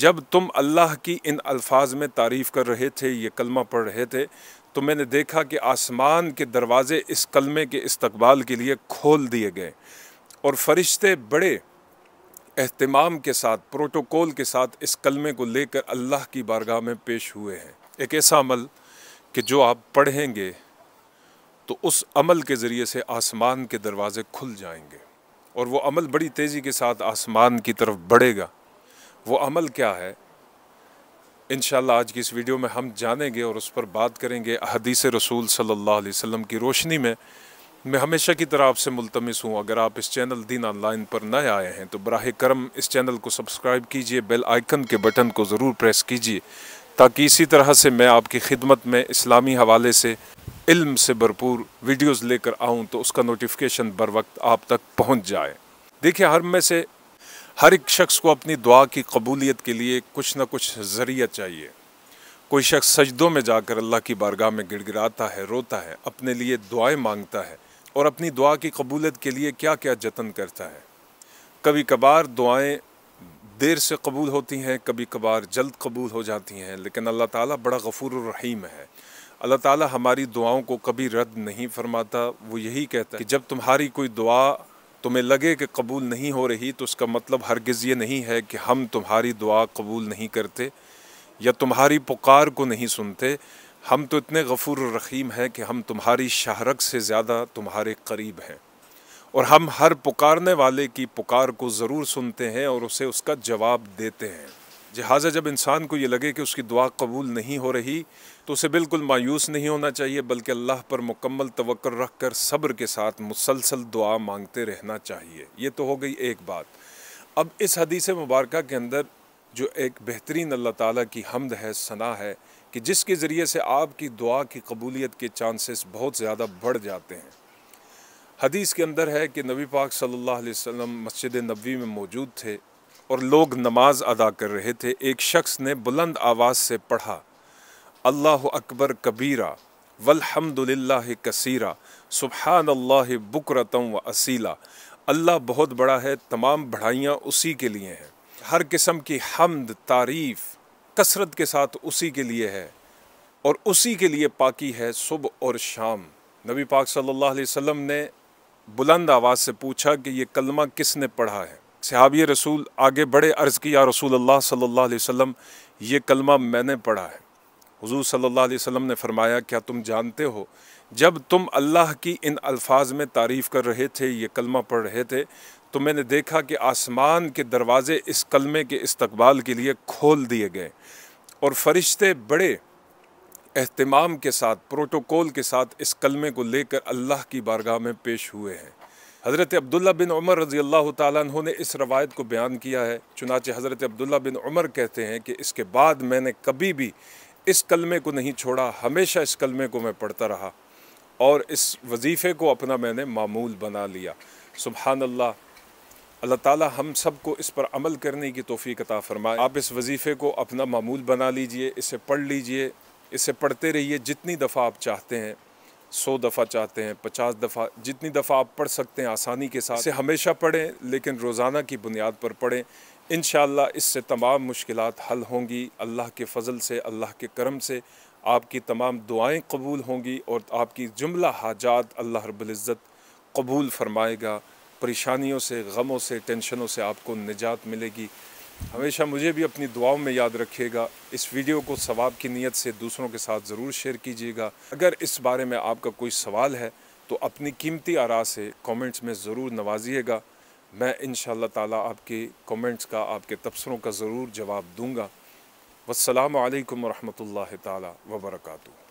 जब तुम अल्लाह की इन अल्फाज में तारीफ़ कर रहे थे ये कलमा पढ़ रहे थे तो मैंने देखा कि आसमान के दरवाज़े इस कलमे के इस्तबाल के लिए खोल दिए गए और फरिश्ते बड़े अहतमाम के साथ प्रोटोकॉल के साथ इस कलमे को लेकर अल्लाह की बारगाह में पेश हुए हैं एक ऐसा अमल कि जो आप पढ़ेंगे तो उस अमल के ज़रिए से आसमान के दरवाज़े खुल जाएंगे और वो अमल बड़ी तेज़ी के साथ आसमान की तरफ बढ़ेगा वो अमल क्या है इन आज की इस वीडियो में हम जानेंगे और उस पर बात करेंगे अदीस रसूल सल्ला वसम की रोशनी में मैं हमेशा की तरह आपसे मुलतमस हूँ अगर आप इस चैनल दीन ऑनलाइन पर नए आए हैं तो बरह करम इस चैनल को सब्सक्राइब कीजिए बेल आइकन के बटन को ज़रूर प्रेस कीजिए ताकि इसी तरह से मैं आपकी खिदमत में इस्लामी हवाले से इल्म से भरपूर वीडियोस लेकर आऊं तो उसका नोटिफिकेशन बर वक्त आप तक पहुंच जाए देखिए हर में से हर एक शख्स को अपनी दुआ की कबूलियत के लिए कुछ ना कुछ ज़रिया चाहिए कोई शख्स सजदों में जाकर अल्लाह की बारगाह में गिड़गिड़ाता है रोता है अपने लिए दुआएं मांगता है और अपनी दुआ की कबूलियत के लिए क्या क्या जतन करता है कभी कभार दुआएं देर से कबूल होती हैं कभी कभार जल्द कबूल हो जाती हैं लेकिन अल्लाह ताला बड़ा गफूर रहीम है अल्लाह ताला हमारी दुआओं को कभी रद्द नहीं फरमाता वो यही कहता है कि जब तुम्हारी कोई दुआ तुम्हें लगे कि कबूल नहीं हो रही तो उसका मतलब हरगिज़ ये नहीं है कि हम तुम्हारी दुआ कबूल नहीं करते या तुम्हारी पुकार को नहीं सुनते हम तो इतने गफूर रहीम हैं कि हम तुम्हारी शहरक से ज़्यादा तुम्हारे करीब हैं और हम हर पुकारने वाले की पुकार को ज़रूर सुनते हैं और उसे उसका जवाब देते हैं लिहाजा जब इंसान को ये लगे कि उसकी दुआ कबूल नहीं हो रही तो उसे बिल्कुल मायूस नहीं होना चाहिए बल्कि अल्लाह पर मुकम्मल तवक्ल रख कर सब्र के साथ मुसलसल दुआ मांगते रहना चाहिए ये तो हो गई एक बात अब इस हदीस मुबारक के अंदर जो एक बेहतरीन अल्लाह ताला की हमद है सना है कि जिसके ज़रिए से आपकी दुआ की कबूलियत के चांसेस बहुत ज़्यादा बढ़ जाते हैं हदीस के अंदर है कि नबी पाक सल्लल्लाहु अलैहि वसल्लम मस्जिद नबी में मौजूद थे और लोग नमाज अदा कर रहे थे एक शख्स ने बुलंद आवाज़ से पढ़ा अल्लाह अकबर कबीरा वलहमदिल्ला कसीरा सुबहान अल्लाह बकरतम व असीला अल्लाह बहुत बड़ा है तमाम बढ़ाइयाँ उसी के लिए हैं हर किस्म की हमद तारीफ़ कसरत के साथ उसी के लिए है और उसी के लिए पाकी है सुबह और शाम नबी पाक सल्लल्लाहु अलैहि वसल्लम ने बुलंद आवाज़ से पूछा कि ये कलमा किसने पढ़ा है सहाबी रसूल आगे बढ़े अर्ज़ की या रसूल अल्लाह सल्लल्लाहु अलैहि वसल्लम ये कलमा मैंने पढ़ा है हुजूर सल्लल्लाहु अलैहि वसल्लम ने फरमाया क्या तुम जानते हो जब तुम अल्लाह की इन अल्फाज में तारीफ़ कर रहे थे ये कलमा पढ़ रहे थे तो मैंने देखा कि आसमान के दरवाज़े इस कलमे के इस्तबाल के लिए खोल दिए गए और फरिश्ते बड़े अहतमाम के साथ प्रोटोकॉल के साथ इस कलमे को लेकर अल्लाह की बारगाह में पेश हुए हैं हज़रत अब्दुल्ला बिन उमर रज़ी अल्लाह तु ने इस रवायत को बयान किया है चुनाच हज़रत अब्दुल्ला बिन उमर कहते हैं कि इसके बाद मैंने कभी भी इस कलमे को नहीं छोड़ा हमेशा इस कलमे को मैं पढ़ता रहा और इस वजीफ़े को अपना मैंने मामूल बना लिया सुबहान अल्लाह अल्लाह ताला हम सब को इस पर अमल करने की तोफ़ी अता फ़रमाए आप इस वजीफ़े को अपना मामूल बना लीजिए इसे पढ़ लीजिए इसे पढ़ते रहिए जितनी दफ़ा आप चाहते हैं सौ दफ़ा चाहते हैं पचास दफ़ा जितनी दफ़ा आप पढ़ सकते हैं आसानी के साथ इसे हमेशा पढ़ें लेकिन रोज़ाना की बुनियाद पर पढ़ें इन इससे तमाम मुश्किल हल होंगी अल्लाह के फ़ज़ल से अल्लाह के करम से आपकी तमाम दुआएं कबूल होंगी और आपकी जुमला हाजात अल्लाह रबुल्ज़त कबूल फरमाएगा परेशानियों से गमों से टेंशनों से आपको निजात मिलेगी हमेशा मुझे भी अपनी दुआओं में याद रखिएगा इस वीडियो को सवाब की नीयत से दूसरों के साथ ज़रूर शेयर कीजिएगा अगर इस बारे में आपका कोई सवाल है तो अपनी कीमती आरा से कमेंट्स में ज़रूर नवाजिएगा मैं इन ताला आपके कमेंट्स का आपके तबसरों का ज़रूर जवाब दूँगा वालकम वरहमल ताली वबरकू